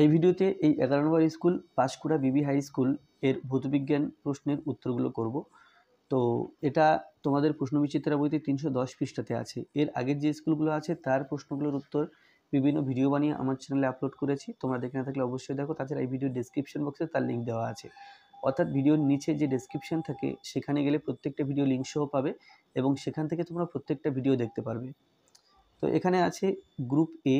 এই ভিডিওতে এই এগারো নম্বর স্কুল পাঁচকুড়া বিবি হাই স্কুল এর ভৌতবিজ্ঞান প্রশ্নের উত্তরগুলো করব তো এটা তোমাদের প্রশ্ন বিচিত্রা বইতে তিনশো দশ পৃষ্ঠাতে আছে এর আগের যে স্কুলগুলো আছে তার প্রশ্নগুলোর উত্তর বিভিন্ন ভিডিও বানিয়ে আমার চ্যানেলে আপলোড করেছি তোমরা দেখে না থাকলে অবশ্যই দেখো তাছাড়া এই ভিডিও ডিসক্রিপশন বক্সে তার লিঙ্ক দেওয়া আছে অর্থাৎ ভিডিওর নিচে যে ডিসক্রিপশন থাকে সেখানে গেলে প্রত্যেকটা ভিডিও লিঙ্ক সহ পাবে এবং সেখান থেকে তোমরা প্রত্যেকটা ভিডিও দেখতে পারবে তো এখানে আছে গ্রুপ এ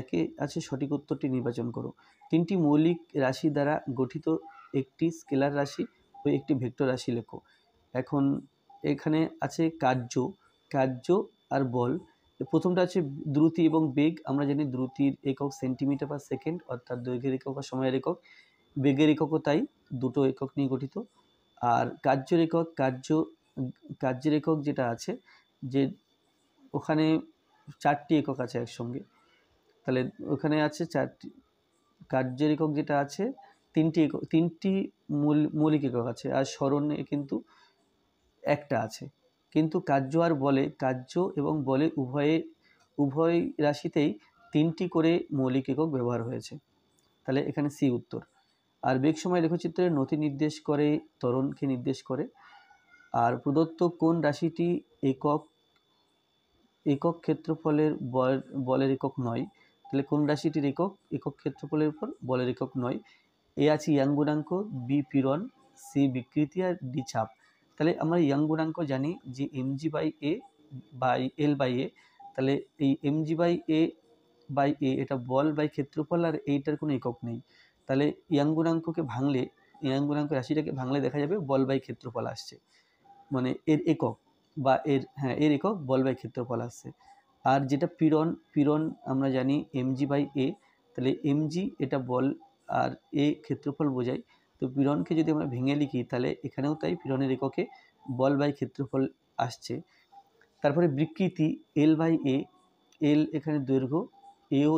একে আছে সঠিক উত্তরটি নির্বাচন করো তিনটি মৌলিক রাশি দ্বারা গঠিত একটি স্কেলার রাশি ও একটি ভেক্টর রাশি লেখো এখন এখানে আছে কার্য কার্য আর বল প্রথমটা আছে দ্রুতি এবং বেগ আমরা জানি দ্রুতির একক সেন্টিমিটার পার সেকেন্ড অর্থাৎ দৈর্ঘ্যের একক বা সময়ের একক বেগের এককও তাই দুটো একক নিয়ে গঠিত আর কার্যের একক কার্য কার্যের একক যেটা আছে যে ওখানে চারটি একক আছে একসঙ্গে তাহলে ওখানে আছে চারটি কার্যের একক যেটা আছে তিনটি একক তিনটি মূল মৌলিক একক আছে আর স্মরণে কিন্তু একটা আছে কিন্তু কার্য আর বলে কার্য এবং বলে উভয়ে উভয় রাশিতেই তিনটি করে মৌলিক একক ব্যবহার হয়েছে তাহলে এখানে সি উত্তর আর বেগ সময় লেখচিত্রে নথি নির্দেশ করে তরণকে নির্দেশ করে আর প্রদত্ত কোন রাশিটি একক একক ক্ষেত্রফলের বলের একক নয় তাহলে কোন রাশিটির একক একক ক্ষেত্রফলের উপর বলের একক নয় এ আছে ইয়াং গুণাঙ্ক বি পীড়ন সি বিকৃতি আর ডি ছাপ তাহলে আমরা ইয়াং গুণাঙ্ক জানি যে MG by A by L by A তাহলে এই MG by A by A এটা বল বাই ক্ষেত্রফল আর এইটার কোনো একক নেই তাহলে ইয়াং গুণাঙ্ককে ভাঙলে ইয়াং গুণাঙ্ক রাশিটাকে ভাঙলে দেখা যাবে বল বাই ক্ষেত্রফল আসছে মানে এর একক বা এর হ্যাঁ এর একক বল বাই ক্ষেত্রফল আসছে আর যেটা পীড়ন পীড়ন আমরা জানি এমজি বাই এ তাহলে এমজি এটা বল আর এ ক্ষেত্রফল বোঝায় তো পীড়নকে যদি আমরা ভেঙে লিখি তাহলে এখানেও তাই পীড়নের এককে বল বাই ক্ষেত্রফল আসছে তারপরে বিকৃতি এল বাই এ এল এখানে দৈর্ঘ্য এও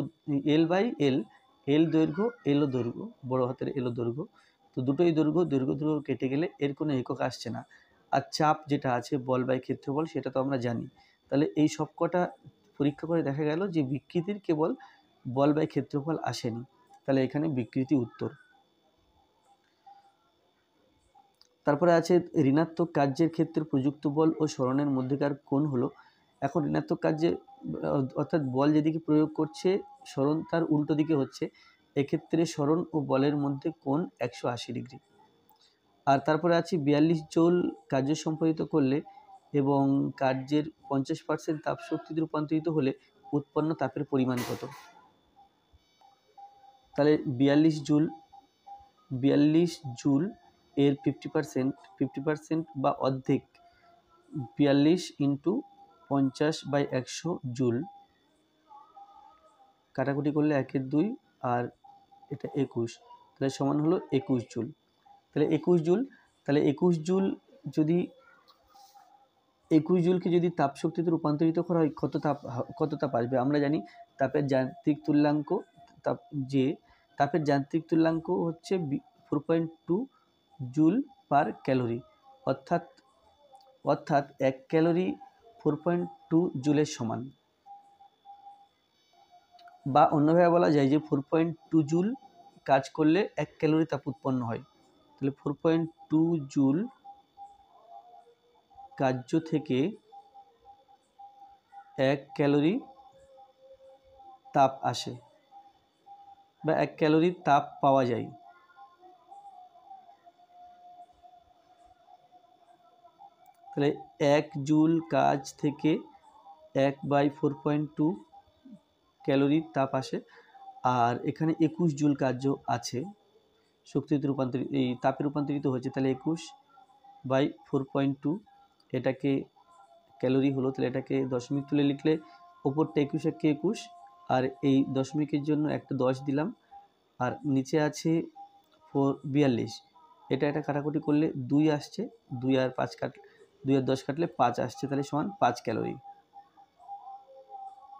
এল বাই এল এল দৈর্ঘ্য এলও দৈর্ঘ্য বড় হাতের এলও দৈর্ঘ্য তো দুটোই দৈর্ঘ্য দৈর্ঘ্য দৈর্ঘ্য কেটে গেলে এর কোনো একক আসছে না আর চাপ যেটা আছে বল বাই ক্ষেত্রফল সেটা তো আমরা জানি তাহলে এই সবকটা পরীক্ষা করে দেখা গেল যে বিকৃতির কেবল বল বা ক্ষেত্রফল আসেনি তাহলে এখানে বিকৃতি উত্তর তারপরে আছে ঋণাত্মক কার্যের ক্ষেত্রে প্রযুক্ত বল ও স্মরণের মধ্যেকার কোণ হলো এখন ঋণাত্মক কার্যে অর্থাৎ বল যেদিকে প্রয়োগ করছে স্মরণ তার উল্টো দিকে হচ্ছে এক্ষেত্রে স্মরণ ও বলের মধ্যে কোণ একশো ডিগ্রি আর তারপরে আছে বিয়াল্লিশ জোল কার্য সম্পাদিত করলে এবং কার্যের পঞ্চাশ পার্সেন্ট তাপ রূপান্তরিত হলে উৎপন্ন তাপের পরিমাণ কত তাহলে বিয়াল্লিশ জুল বিয়াল্লিশ জুল এর ফিফটি পার্সেন্ট ফিফটি পার্সেন্ট বা অর্ধেক বিয়াল্লিশ ইন্টু পঞ্চাশ বাই একশো জুল কাটাকুটি করলে একের দুই আর এটা একুশ তাহলে সমান হলো একুশ জুল তাহলে একুশ জুল তাহলে একুশ জুল যদি একুশ জুলকে যদি তাপ শক্তিতে রূপান্তরিত করা হয় কত তাপ কত তাপ আসবে আমরা জানি তাপের যান্ত্রিক তুল্যাঙ্ক তাপ যে তাপের যান্ত্রিক তুল্যাঙ্ক হচ্ছে four point two joule per calorie অর্থাৎ অর্থাৎ এক ক্যালোরি ফোর পয়েন্ট টু জুলের সমান বা অন্যভাবে বলা যায় যে ফোর পয়েন্ট টু জুল কাজ করলে এক ক্যালোরি তাপ উৎপন্ন হয় তাহলে ফোর পয়েন্ট টু জুল কার্য থেকে এক ক্যালোরি তাপ আসে বা এক ক্যালোরি তাপ পাওয়া যায় তাহলে এক জুল কাজ থেকে এক by four point two calorie তাপ আসে আর এখানে একুশ জুল কার্য আছে শক্তিতে রূপান্তরিত এই তাপে রূপান্তরিত হয়েছে তাহলে একুশ বাই ফোর পয়েন্ট টু এটাকে ক্যালোরি হলো তাহলে এটাকে দশমিক তুলে লিখলে ওপরটা একুশ একে একুশ আর এই দশমিকের জন্য একটা দশ দিলাম আর নিচে আছে ফোর বিয়াল্লিশ এটা একটা কাটাকুটি করলে দুই আসছে দুই আর পাঁচ কাট দুই আর দশ কাটলে পাঁচ আসছে তাহলে সমান পাঁচ ক্যালোরি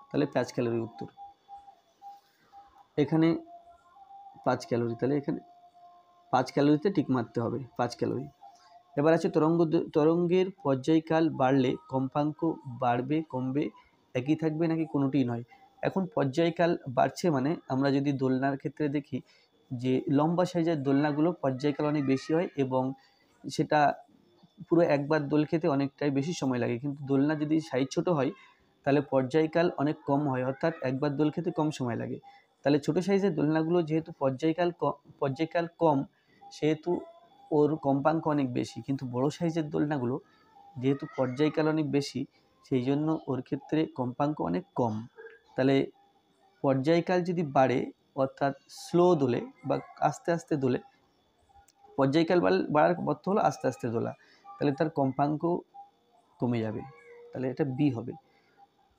তাহলে পাঁচ ক্যালোরি উত্তর এখানে পাঁচ ক্যালোরি তাহলে এখানে পাঁচ ক্যালোরিতে টিক মারতে হবে পাঁচ ক্যালোরি এবার আছে তরঙ্গ তরঙ্গের পর্যায়কাল বাড়লে কম্পাঙ্ক বাড়বে কমবে একই থাকবে নাকি কোনোটি নয় এখন পর্যায়কাল বাড়ছে মানে আমরা যদি দোলনার ক্ষেত্রে দেখি যে লম্বা সাইজের দোলনাগুলো পর্যায়কাল অনেক বেশি হয় এবং সেটা পুরো একবার দোল খেতে অনেকটাই বেশি সময় লাগে কিন্তু দোলনা যদি সাইজ ছোট হয় তাহলে পর্যায়কাল অনেক কম হয় অর্থাৎ একবার দোল খেতে কম সময় লাগে তাহলে ছোট সাইজের দোলনাগুলো যেহেতু পর্যায়কাল পর্যায়কাল কম সেহেতু ওর কম্পাঙ্ক অনেক বেশি কিন্তু বড় সাইজের দোলনাগুলো যেহেতু পর্যায়কাল অনেক বেশি সেই জন্য ওর ক্ষেত্রে কম্পাঙ্ক অনেক কম তাহলে পর্যায়কাল যদি বাড়ে অর্থাৎ স্লো দোলে বা আস্তে আস্তে দোলে পর্যায়কাল বাড়ার অর্থ হলো আস্তে আস্তে দোলা তাহলে তার কম্পাঙ্ক কমে যাবে তাহলে এটা বি হবে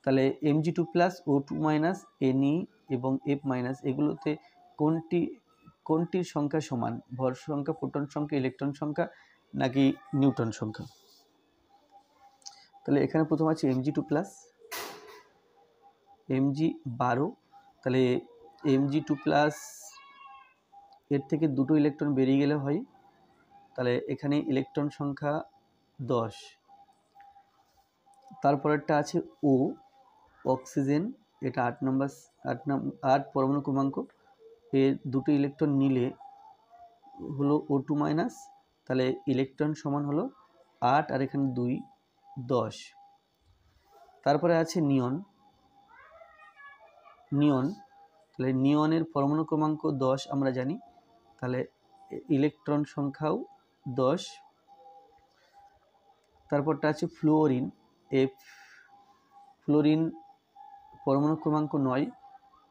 তাহলে M G two plus O two minus N E এবং এফ মাইনাস এগুলোতে কোনটি কোনটির সংখ্যা সমান ভর সংখ্যা ফোটন সংখ্যা ইলেকট্রন সংখ্যা নাকি নিউটন সংখ্যা তাহলে এখানে প্রথম আছে এমজি টু প্লাস এমজি বারো তাহলে এমজি টু প্লাস এর থেকে দুটো ইলেকট্রন বেরিয়ে গেলে হয় তাহলে এখানে ইলেকট্রন সংখ্যা দশ তারপরেরটা আছে ও অক্সিজেন এটা আট নম্বর আট নম্বর আট পরমাণু ক্রমাঙ্ক এর দুটো ইলেকট্রন নিলে হলো ও টু মাইনাস তাহলে ইলেকট্রন সমান হলো আট আর এখানে দুই দশ তারপরে আছে নিয়ন নিয়ন তাহলে নিয়নের পরমাণু ক্রমাঙ্ক দশ আমরা জানি তাহলে ইলেকট্রন সংখ্যাও দশ তারপরটা আছে ফ্লোরিন এফ ফ্লোরিন পরমাণু ক্রমাঙ্ক নয়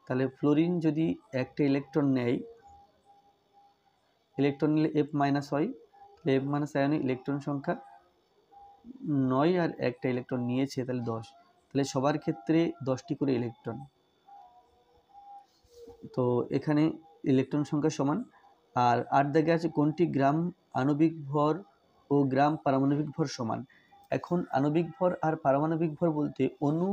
তাহলে ফ্লোরিন যদি একটা ইলেকট্রন নেয় ইলেকট্রন নিলে এফ মাইনাস হয় তাহলে এফ মাইনাস আয়নে ইলেকট্রন সংখ্যা নয় আর একটা ইলেকট্রন নিয়েছে তাহলে দশ তাহলে সবার ক্ষেত্রে দশটি করে ইলেকট্রন তো এখানে ইলেকট্রন সংখ্যা সমান আর আট দাগে আছে কোনটি গ্রাম আণবিক ভর ও গ্রাম পারমাণবিক ভর সমান এখন আণবিক ভর আর পারমাণবিক ভর বলতে অনু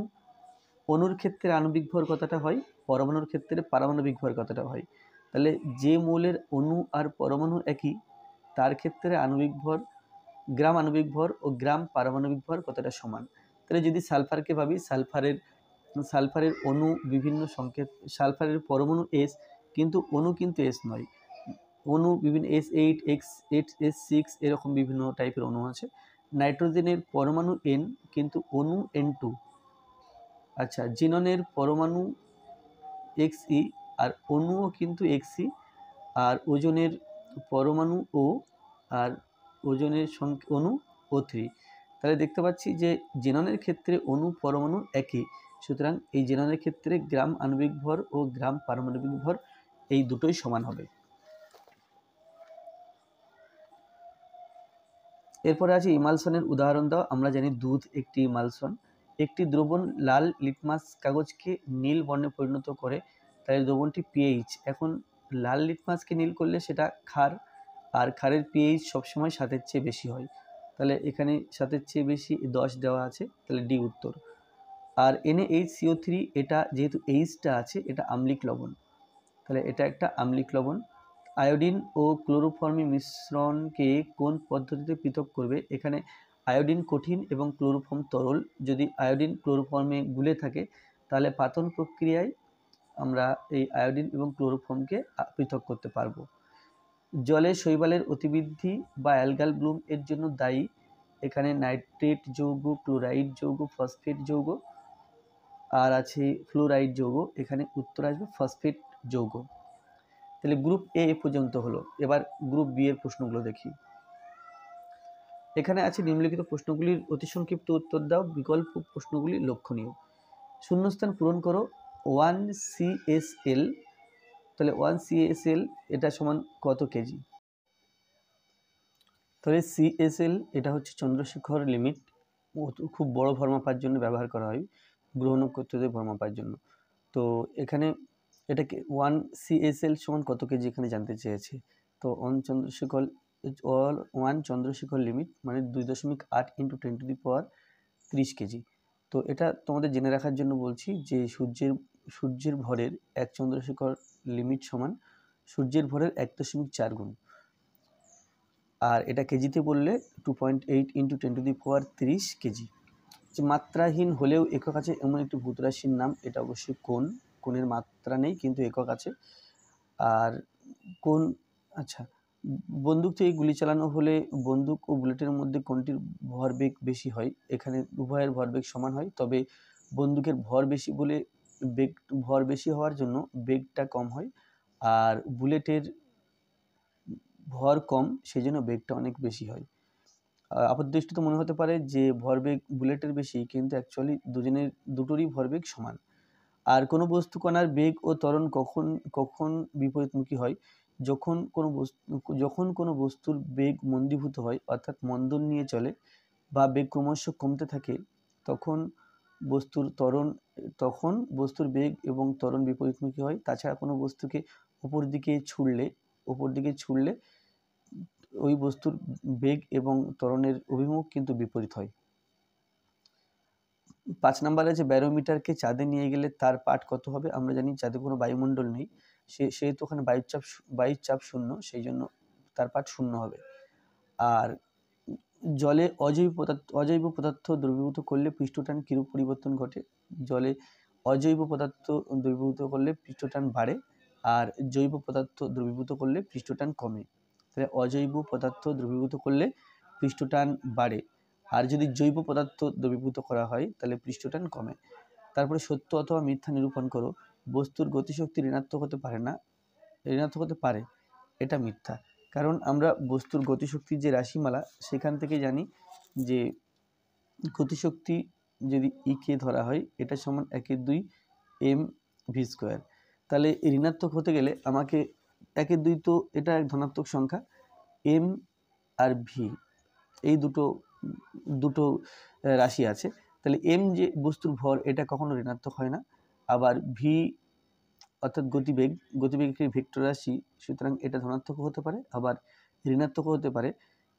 অণুর ক্ষেত্রে আণবিক ভর কথাটা হয় পরমাণুর ক্ষেত্রে পারমাণবিক ভর কতটা হয় তাহলে যে মৌলের অণু আর পরমাণু একই তার ক্ষেত্রে আণবিক ভর গ্রাম আণবিক ভর ও গ্রাম পারমাণবিক ভর কতটা সমান তাহলে যদি সালফারকে ভাবি সালফারের সালফারের অণু বিভিন্ন সংকেত সালফারের পরমাণু এস কিন্তু অণু কিন্তু এস নয় অণু বিভিন্ন S eight X eight S six এরকম বিভিন্ন টাইপের অণু আছে নাইট্রোজেনের পরমাণু এন কিন্তু অণু এন টু আচ্ছা জিননের পরমাণু এক্সই আর অণুও কিন্তু এক্সি আর ওজনের পরমাণু ও আর ওজনের সংখ্যা অণু ও থ্রি তাহলে দেখতে পাচ্ছি যে জেনানের ক্ষেত্রে অণু পরমাণু একই সুতরাং এই জেনানের ক্ষেত্রে গ্রাম আণবিক ভর ও গ্রাম পারমাণবিক ভর এই দুটোই সমান হবে এরপরে আছে ইমালসনের উদাহরণ দাও আমরা জানি দুধ একটি ইমালসন একটি দ্রবণ লাল লিটমাস কাগজকে নীল বর্ণে পরিণত করে তাই দ্রবণটি পিএইচ এখন লাল লিটমাসকে নীল করলে সেটা খার আর খারের পিএইচ সবসময় সাতের চেয়ে বেশি হয় তাহলে এখানে সাতের চেয়ে বেশি দশ দেওয়া আছে তাহলে ডি উত্তর আর এনএইচ সিও থ্রি এটা যেহেতু এইচটা আছে এটা আমলিক লবণ তাহলে এটা একটা আমলিক লবণ আয়োডিন ও ক্লোরোফর্মি মিশ্রণকে কোন পদ্ধতিতে পৃথক করবে এখানে আয়োডিন কঠিন এবং ক্লোরোফর্ম তরল যদি আয়োডিন ক্লোরোফর্মে গুলে থাকে তাহলে পাতন প্রক্রিয়ায় আমরা এই আয়োডিন এবং ক্লোরোফর্মকে পৃথক করতে পারব জলে শৈবালের অতিবৃদ্ধি বা অ্যালগাল ব্লুম এর জন্য দায়ী এখানে নাইট্রেট যৌগ ক্লোরাইড যৌগ ফসফেট যৌগ আর আছে ফ্লোরাইড যৌগ এখানে উত্তর আসবে ফসফেট যৌগ তাহলে গ্রুপ এ পর্যন্ত হলো এবার গ্রুপ বি এর প্রশ্নগুলো দেখি এখানে আছে নিম্নলিখিত প্রশ্নগুলির অতি সংক্ষিপ্ত উত্তর দাও বিকল্প প্রশ্নগুলি লক্ষণীয় শূন্যস্থান পূরণ করো ওয়ান সিএসএল তাহলে ওয়ান সিএসএল এটা সমান কত কেজি তাহলে সিএসএল এটা হচ্ছে চন্দ্রশেখর লিমিট খুব বড় ভরমাপার জন্য ব্যবহার করা হয় গ্রহ নক্ষত্রদের ভরমাপার জন্য তো এখানে এটাকে ওয়ান সিএসএল সমান কত কেজি এখানে জানতে চেয়েছে তো অন চন্দ্রশেখর ওয়ান চন্দ্রশেখর লিমিট মানে দুই দশমিক আট into ten to the power ত্রিশ কেজি তো এটা তোমাদের জেনে রাখার জন্য বলছি যে সূর্যের সূর্যের ভরের এক চন্দ্রশেখর লিমিট সমান সূর্যের ভরের এক দশমিক চার গুণ আর এটা কেজিতে বললে two point eight into ten to the power ত্রিশ কেজি যে মাত্রাহীন হলেও একক আছে এমন একটি ভূতরাশির নাম এটা অবশ্যই কোন কোণের মাত্রা নেই কিন্তু একক আছে আর কোন আচ্ছা বন্দুক থেকে গুলি চালানো হলে বন্দুক ও বুলেটের মধ্যে কোনটির ভরবেগ বেশি হয় এখানে উভয়ের ভরবেগ সমান হয় তবে বন্দুকের ভর বেশি বলে বেগ ভর বেশি হওয়ার জন্য বেগটা কম হয় আর বুলেটের ভর কম সেই জন্য বেগটা অনেক বেশি হয় তো মনে হতে পারে যে ভরবেগ বুলেটের বেশি কিন্তু অ্যাকচুয়ালি দুজনের দুটোরই ভরবেগ সমান আর কোনো বস্তু কণার বেগ ও ত্বরণ কখন কখন বিপরীতমুখী হয় যখন কোনো বস্তু যখন কোনো বস্তুর বেগ মন্দীভূত হয় অর্থাৎ মন্দন নিয়ে চলে বা বেগ ক্রমশ কমতে থাকে তখন বস্তুর ত্বরণ তখন বস্তুর বেগ এবং ত্বরণ বিপরীতমুখী হয় তাছাড়া কোনো বস্তুকে ওপর দিকে ছুঁড়লে ওপর দিকে ছুঁড়লে ওই বস্তুর বেগ এবং ত্বরণের অভিমুখ কিন্তু বিপরীত হয় পাঁচ নম্বরে আছে ব্যারোমিটারকে চাঁদে নিয়ে গেলে তার পাঠ কত হবে আমরা জানি চাঁদে কোনো বায়ুমণ্ডল নেই সে সেহেতু ওখানে বায়ুর চাপ বায়ুর চাপ শূন্য সেই জন্য তার পাঠ শূন্য হবে আর জলে অজৈব পদার্থ অজৈব পদার্থ দ্রবীভূত করলে পৃষ্ঠটান কীরূপ পরিবর্তন ঘটে জলে অজৈব পদার্থ দ্রবীভূত করলে পৃষ্ঠটান বাড়ে আর জৈব পদার্থ দ্রবীভূত করলে পৃষ্ঠটান কমে তাহলে অজৈব পদার্থ দ্রবীভূত করলে পৃষ্ঠটান বাড়ে আর যদি জৈব পদার্থ দ্রবীভূত করা হয় তাহলে পৃষ্ঠটান কমে তারপরে সত্য অথবা মিথ্যা নিরূপণ করো বস্তুর গতিশক্তি ঋণাত্মক হতে পারে না ঋণাত্মক হতে পারে এটা মিথ্যা কারণ আমরা বস্তুর গতিশক্তির যে রাশিমালা সেখান থেকে জানি যে গতিশক্তি যদি ইকে e ধরা হয় এটা সমান একের দুই এম ভি স্কোয়ার তাহলে ঋণাত্মক হতে গেলে আমাকে একের দুই তো এটা এক ধনাত্মক সংখ্যা এম আর ভি এই দুটো দুটো রাশি আছে তাহলে এম যে বস্তুর ভর এটা কখনো ঋণাত্মক হয় না আবার ভি অর্থাৎ গতিবেগ গতিবেগ একটি ভেক্টর রাশি সুতরাং এটা ধনাত্মক হতে পারে আবার ঋণাত্মক হতে পারে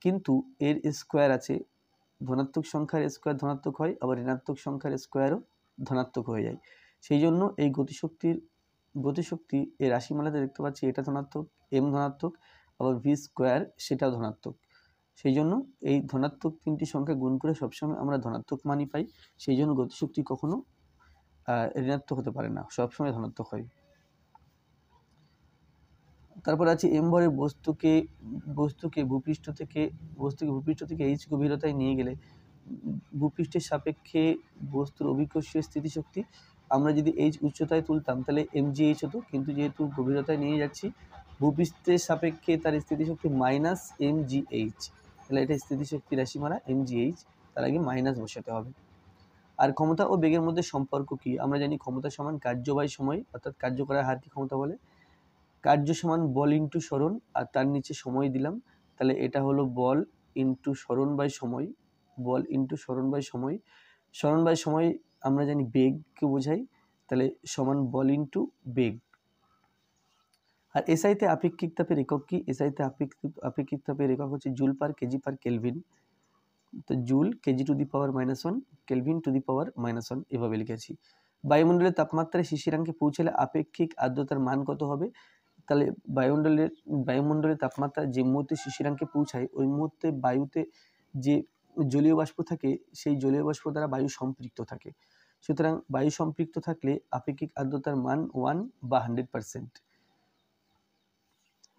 কিন্তু এর স্কোয়ার আছে ধনাত্মক সংখ্যার স্কোয়ার ধনাত্মক হয় আবার ঋণাত্মক সংখ্যার স্কোয়ারও ধনাত্মক হয়ে যায় সেই জন্য এই গতিশক্তির গতিশক্তি এই রাশিমালাতে দেখতে পাচ্ছি এটা ধনাত্মক এম ধনাত্মক আবার ভি স্কোয়ার সেটাও ধনাত্মক সেই জন্য এই ধনাত্মক তিনটি সংখ্যা গুণ করে সবসময় আমরা ধনাত্মক মানই পাই সেই জন্য গতিশক্তি কখনো ঋণাত্মক হতে পারে না সবসময় ধনাত্মক হয় তারপর আছে এম বস্তুকে বস্তুকে ভূপৃষ্ঠ থেকে বস্তুকে ভূপৃষ্ঠ থেকে এইচ গভীরতায় নিয়ে গেলে ভূপৃষ্ঠের সাপেক্ষে বস্তুর অভিকর্ষীয় স্থিতিশক্তি আমরা যদি এইচ উচ্চতায় তুলতাম তাহলে এমজিএইচ হতো কিন্তু যেহেতু গভীরতায় নিয়ে যাচ্ছি ভূপৃষ্ঠের সাপেক্ষে তার স্থিতিশক্তি মাইনাস এমজিএইচ তাহলে এটা স্থিতিশক্তি জি এমজিএইচ তার আগে মাইনাস বসাতে হবে আর ক্ষমতা ও বেগের মধ্যে সম্পর্ক কি আমরা জানি ক্ষমতা সমান কার্যবাহী সময় অর্থাৎ কার্য করার হারকে ক্ষমতা বলে কার্য সমান বল ইন্টু স্মরণ আর তার নিচে সময় দিলাম তাহলে এটা হলো বল ইন্টু স্মরণ বাই সময় বল ইন্টু স্মরণ বাই সময় স্মরণ বাই সময় আমরা জানি বেগকে বোঝাই তাহলে সমান বল ইন্টু বেগ আর এসআইতে আপেক্ষিক তাপের একক কি এসআইতে আপেক্ষিক আপেক্ষিক তাপের একক হচ্ছে joule per kg per kelvin তো joule kg to the power minus one kelvin to the power minus one এভাবে লিখেছি বায়ুমণ্ডলের তাপমাত্রায় শিশিরাঙ্কে পৌঁছালে আপেক্ষিক আর্দ্রতার মান কত হবে তাহলে বায়ুমণ্ডলের বায়ুমণ্ডলের তাপমাত্রা যে মুহূর্তে শিশিরাঙ্কে পৌঁছায় ওই মুহূর্তে বায়ুতে যে জলীয় বাষ্প থাকে সেই জলীয় বাষ্প দ্বারা বায়ু সম্পৃক্ত থাকে সুতরাং বায়ু সম্পৃক্ত থাকলে আপেক্ষিক আর্দ্রতার মান ওয়ান বা হান্ড্রেড পার্সেন্ট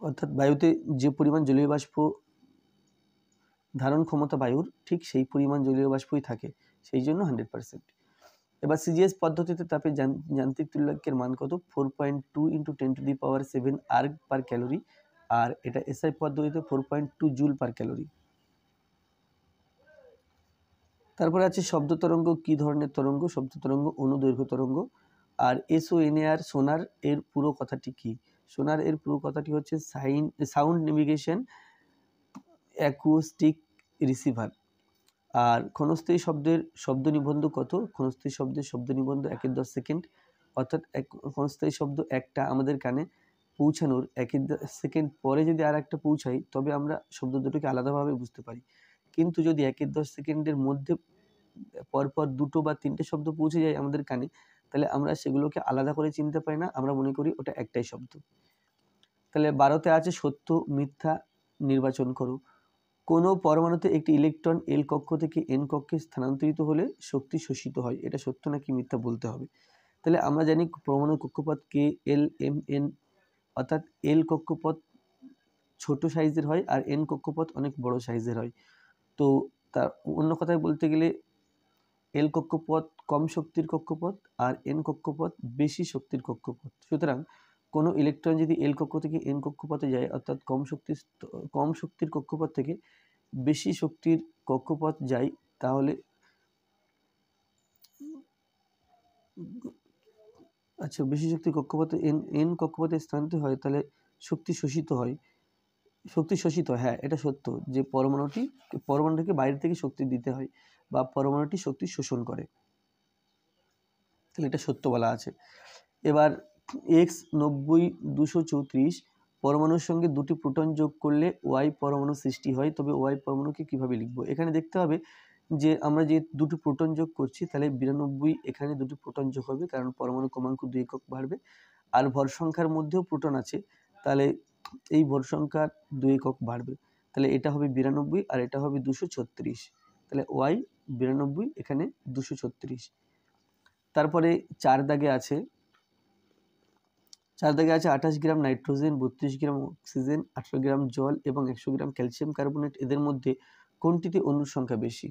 অর্থাৎ বায়ুতে যে পরিমাণ জলীয় বাষ্প ধারণ ক্ষমতা বায়ুর ঠিক সেই পরিমাণ জলীয় বাষ্পই থাকে সেই জন্য হান্ড্রেড পার্সেন্ট এবার সিজিএস পদ্ধতিতে তাপে যান্ত্রিক তুল্যাক্যের মান কত four point two into ten to the power seven আর পার ক্যালোরি আর এটা এসআই পদ্ধতিতে four point two joule per calorie তারপরে আছে শব্দ তরঙ্গ কী ধরনের তরঙ্গ শব্দ তরঙ্গ অনুদৈর্ঘ্য তরঙ্গ আর এসও আর সোনার এর পুরো কথাটি কি সোনার এর পুরো কথাটি হচ্ছে সাইন সাউন্ড নেভিগেশন অ্যাকুস্টিক রিসিভার আর ক্ষণস্থায়ী শব্দের শব্দ নিবন্ধ কত ক্ষণস্থায়ী শব্দের শব্দ নিবন্ধ একের দশ সেকেন্ড অর্থাৎ এক ক্ষণস্থায়ী শব্দ একটা আমাদের কানে পৌঁছানোর একের দশ সেকেন্ড পরে যদি আর একটা পৌঁছাই তবে আমরা শব্দ দুটোকে আলাদাভাবে বুঝতে পারি কিন্তু যদি একের দশ সেকেন্ডের মধ্যে পরপর দুটো বা তিনটে শব্দ পৌঁছে যায় আমাদের কানে তাহলে আমরা সেগুলোকে আলাদা করে চিনতে পারি না আমরা মনে করি ওটা একটাই শব্দ তাহলে বারোতে আছে সত্য মিথ্যা নির্বাচন করো কোনো পরমাণুতে একটি ইলেকট্রন এল কক্ষ থেকে এন কক্ষে স্থানান্তরিত হলে শক্তি শোষিত হয় এটা সত্য নাকি মিথ্যা বলতে হবে তাহলে আমরা জানি পরমাণু কক্ষপথ কে এল এম এন অর্থাৎ এল কক্ষপথ ছোট সাইজের হয় আর এন কক্ষপথ অনেক বড় সাইজের হয় তো তার অন্য কথায় বলতে গেলে এল কক্ষপথ কম শক্তির কক্ষপথ আর এন কক্ষপথ বেশি শক্তির কক্ষপথ সুতরাং কোনো ইলেকট্রন যদি এল কক্ষ থেকে এন কক্ষপথে যায় অর্থাৎ কম শক্তির কম শক্তির কক্ষপথ থেকে বেশি শক্তির কক্ষপথ যায় তাহলে আচ্ছা বেশি শক্তি কক্ষপথে এন এন কক্ষপথে স্থানান্তরিত হয় তাহলে শক্তি শোষিত হয় শক্তি শোষিত হ্যাঁ এটা সত্য যে পরমাণুটি পরমাণুটিকে বাইরে থেকে শক্তি দিতে হয় বা পরমাণুটি শক্তি শোষণ করে তাহলে এটা সত্য বলা আছে এবার এক্স নব্বই দুশো চৌত্রিশ পরমাণুর সঙ্গে দুটি প্রোটন যোগ করলে ওয়াই পরমাণু সৃষ্টি হয় তবে ওয়াই পরমাণুকে কীভাবে লিখব এখানে দেখতে হবে যে আমরা যে দুটি প্রোটন যোগ করছি তাহলে বিরানব্বই এখানে দুটি প্রোটন যোগ হবে কারণ পরমাণু ক্রমাঙ্ক দুই একক বাড়বে আর ভর সংখ্যার মধ্যেও প্রোটন আছে তাহলে এই ভর সংখ্যার দুই একক বাড়বে তাহলে এটা হবে বিরানব্বই আর এটা হবে দুশো ছত্রিশ তাহলে ওয়াই বিরানব্বই এখানে দুশো ছত্রিশ তারপরে চার দাগে আছে চারদিকে আছে আঠাশ গ্রাম নাইট্রোজেন বত্রিশ গ্রাম অক্সিজেন আঠারো গ্রাম জল এবং একশো গ্রাম ক্যালসিয়াম কার্বোনেট এদের মধ্যে কোনটিতে অনুর সংখ্যা বেশি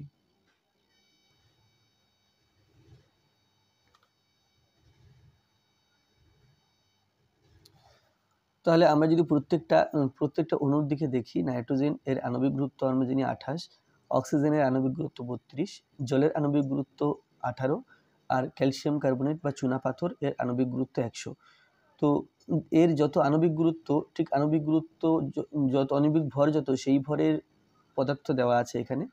তাহলে আমরা যদি প্রত্যেকটা প্রত্যেকটা অণুর দিকে দেখি নাইট্রোজেন এর আণবিক গুরুত্ব আমরা জানি আঠাশ অক্সিজেনের আণবিক গুরুত্ব বত্রিশ জলের আণবিক গুরুত্ব আঠারো আর ক্যালসিয়াম কার্বোনেট বা চুনা পাথর এর আণবিক গুরুত্ব একশো তো এর যত আণবিক গুরুত্ব ঠিক আণবিক গুরুত্ব যত আণবিক ভর যত সেই ভরের পদার্থ দেওয়া আছে এখানে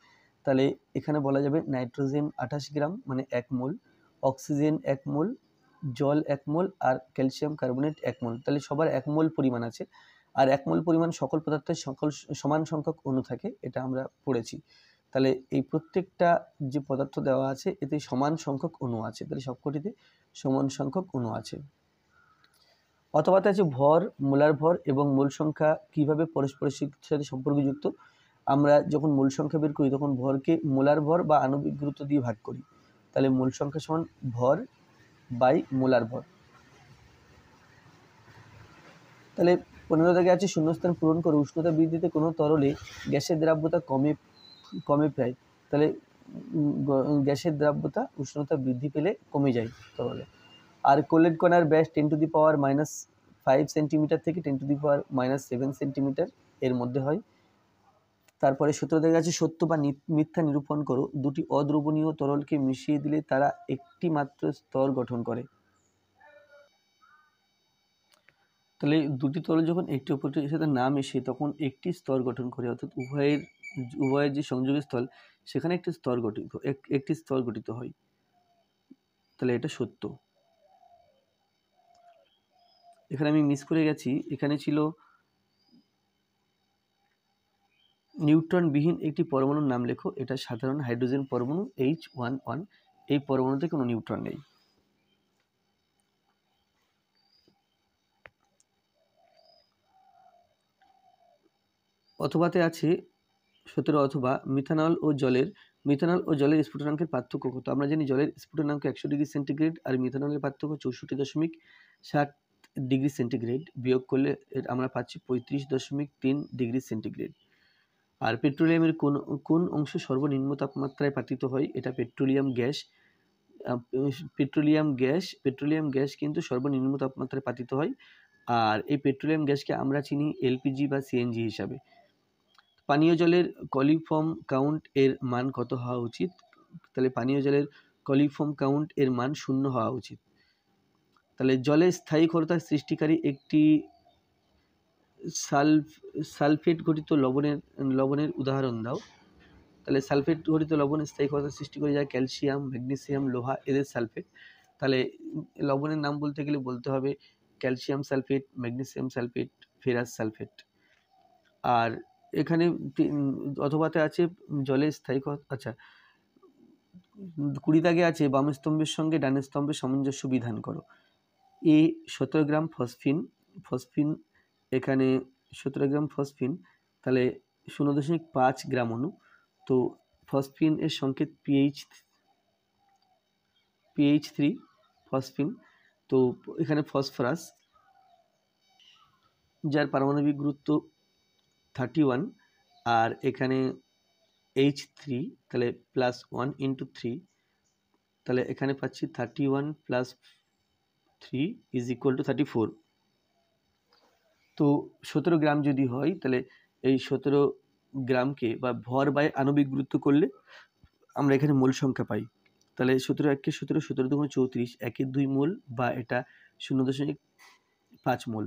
তাহলে এখানে বলা যাবে নাইট্রোজেন আঠাশ গ্রাম মানে এক মোল অক্সিজেন এক মোল জল এক মোল আর ক্যালসিয়াম কার্বোনেট এক মোল তাহলে সবার এক মোল পরিমাণ আছে আর এক মোল পরিমাণ সকল পদার্থের সকল সমান সংখ্যক অণু থাকে এটা আমরা পড়েছি তাহলে এই প্রত্যেকটা যে পদার্থ দেওয়া আছে এতে সমান সংখ্যক অণু আছে তাহলে সবকটিতে সমান সংখ্যক অণু আছে অথবা আছে ভর মূলার ভর এবং মূল সংখ্যা কিভাবে পরস্পরের সাথে সম্পর্কযুক্ত আমরা যখন মূল সংখ্যা বের করি তখন ভরকে মূলার ভর বা আণবিক গুরুত্ব দিয়ে ভাগ করি তাহলে মূল সংখ্যা সমান ভর বাই মূলার ভর তাহলে পনেরো থেকে আছে শূন্যস্থান পূরণ করে উষ্ণতা বৃদ্ধিতে কোনো তরলে গ্যাসের দ্রাব্যতা কমে কমে প্রায় তাহলে গ্যাসের দ্রাব্যতা উষ্ণতা বৃদ্ধি পেলে কমে যায় তরলে আর কোলেড কোনার ব্যাস ten to the power minus five centimetre থেকে ten to the power minus seven centimetre এর মধ্যে হয় তারপরে সূত্র দেখা যাচ্ছে সত্য বা মিথ্যা নিরূপণ করো দুটি অদ্রবণীয় তরলকে মিশিয়ে দিলে তারা একটি মাত্র স্তর গঠন করে তাহলে দুটি তরল যখন একটি অপরটির সাথে না মিশে তখন একটি স্তর গঠন করে অর্থাৎ উভয়ের উভয়ের যে সংযোগের স্থল সেখানে একটি স্তর গঠিত একটি স্তর গঠিত হয় তাহলে এটা সত্য এখানে আমি মিস করে গেছি এখানে ছিল নিউট্রনবিহীন একটি পরমাণুর নাম লেখো এটা সাধারণ হাইড্রোজেন পরমাণু এইচ ওয়ান ওয়ান এই পরমাণুতে কোনো নিউট্রন নেই অথবাতে আছে সতেরো অথবা মিথানল ও জলের মিথানল ও জলের স্ফুটনাঙ্কের পার্থক্য কত আমরা জানি জলের স্ফুটনাঙ্ক একশো ডিগ্রি সেন্টিগ্রেড আর মিথানলের পার্থক্য চৌষট্টি দশমিক ষাট ডিগ্রি সেন্টিগ্রেড বিয়োগ করলে এর আমরা পাচ্ছি পঁয়ত্রিশ দশমিক তিন ডিগ্রি সেন্টিগ্রেড আর পেট্রোলিয়ামের কোন কোন অংশ সর্বনিম্ন তাপমাত্রায় পাতিত হয় এটা petroleum gas petroleum gas petroleum gas কিন্তু সর্বনিম্ন তাপমাত্রায় পাতিত হয় আর এই পেট্রোলিয়াম গ্যাসকে আমরা চিনি এলপিজি বা সিএনজি হিসাবে পানীয় জলের কলিফর্ম কাউন্ট এর মান কত হওয়া উচিত তাহলে পানীয় জলের কলিফর্ম কাউন্ট এর মান শূন্য হওয়া উচিত তাহলে জলে স্থায়ীক্ষরতা সৃষ্টিকারী একটি সালফ সালফেট ঘটিত লবণের লবণের উদাহরণ দাও তাহলে সালফেট ঘটিত স্থায়ী স্থায়ীক্ষরতা সৃষ্টি করে যায় ক্যালসিয়াম ম্যাগনেসিয়াম লোহা এদের সালফেট তাহলে লবণের নাম বলতে গেলে বলতে হবে calcium sulphate magnesium sulphate ferrous sulphate আর এখানে অথবাতে আছে জলে স্থায়ীক্ষরতা আচ্ছা কুড়ি দাগে আছে বাম স্তম্ভের সঙ্গে ডানের স্তম্ভের সামঞ্জস্য বিধান করো এ সতেরো গ্রাম ফসফিন ফসফিন এখানে সতেরো গ্রাম ফসফিন তাহলে শূন্য দশমিক পাঁচ গ্রাম অনু তো ফসফিন এর সংকেত পিএইচ পিএইচ থ্রি ফসফিন তো এখানে ফসফরাস যার পারমাণবিক গুরুত্ব থার্টি ওয়ান আর এখানে এইচ থ্রি তাহলে প্লাস ওয়ান ইন্টু থ্রি তাহলে এখানে পাচ্ছি thirty one plus three is equal to thirty four তো সতেরো গ্রাম যদি হয় তাহলে এই সতেরো গ্রামকে বা ভর বাই আণবিক গুরুত্ব করলে আমরা এখানে মোল সংখ্যা পাই তাহলে সতেরো একে সতেরো সতেরো দুগুণ চৌত্রিশ একের দুই মোল বা এটা শূন্য দশমিক পাঁচ মোল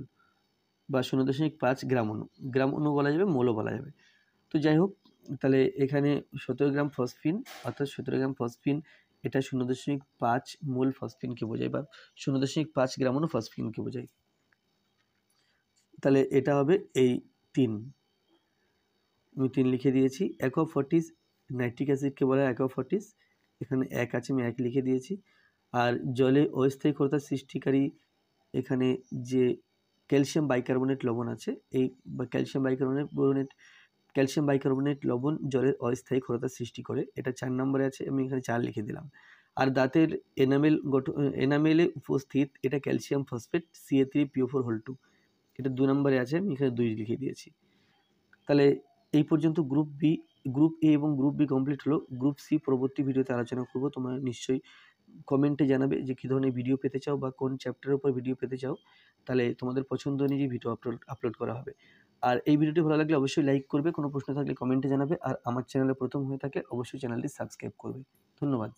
বা শূন্য দশমিক পাঁচ গ্রাম অণু গ্রাম অণু বলা যাবে মোলও বলা যাবে তো যাই হোক তাহলে এখানে সতেরো গ্রাম ফসফিন অর্থাৎ সতেরো গ্রাম ফসফিন এটা শূন্য দশমিক পাঁচ মূল ফসফিনকে বোঝায় বা শূন্য দশমিক পাঁচ গ্রামণও ফসফিনকে বোঝায় তাহলে এটা হবে এই তিন আমি তিন লিখে দিয়েছি অ্যাকোফর্টিস নাইট্রিক অ্যাসিডকে বলা হয় অ্যাকোফর্টিস এখানে এক আছে আমি এক লিখে দিয়েছি আর জলে অস্থায়ী ক্ষরতা সৃষ্টিকারী এখানে যে ক্যালসিয়াম বাইকার্বনেট লবণ আছে এই বা ক্যালসিয়াম বাইকার্বনেট বোরোনেট ক্যালসিয়াম বাইকার্বনেট লবণ জলের অস্থায়ী ক্ষরতার সৃষ্টি করে এটা চার নম্বরে আছে আমি এখানে চার লিখে দিলাম আর দাঁতের এনামেল গঠন এনামেলে উপস্থিত এটা calcium phosphate CA three PO four whole two এটা দু নম্বরে আছে আমি এখানে দুই লিখে দিয়েছি তাহলে এই পর্যন্ত গ্রুপ বি গ্রুপ এ এবং গ্রুপ বি কমপ্লিট হলো গ্রুপ সি পরবর্তী ভিডিওতে আলোচনা করব তোমরা নিশ্চয়ই কমেন্টে জানাবে যে কী ধরনের ভিডিও পেতে চাও বা কোন চ্যাপ্টারের উপর ভিডিও পেতে চাও তাহলে তোমাদের পছন্দ অনুযায়ী ভিডিও আপলোড আপলোড করা হবে আর এই ভিডিওটি ভালো লাগলে অবশ্যই লাইক করবে কোনো প্রশ্ন থাকলে কমেন্টে জানাবে আর আমার চ্যানেলে প্রথম হয়ে থাকলে অবশ্যই চ্যানেলটি সাবস্ক্রাইব করবে ধন্যবাদ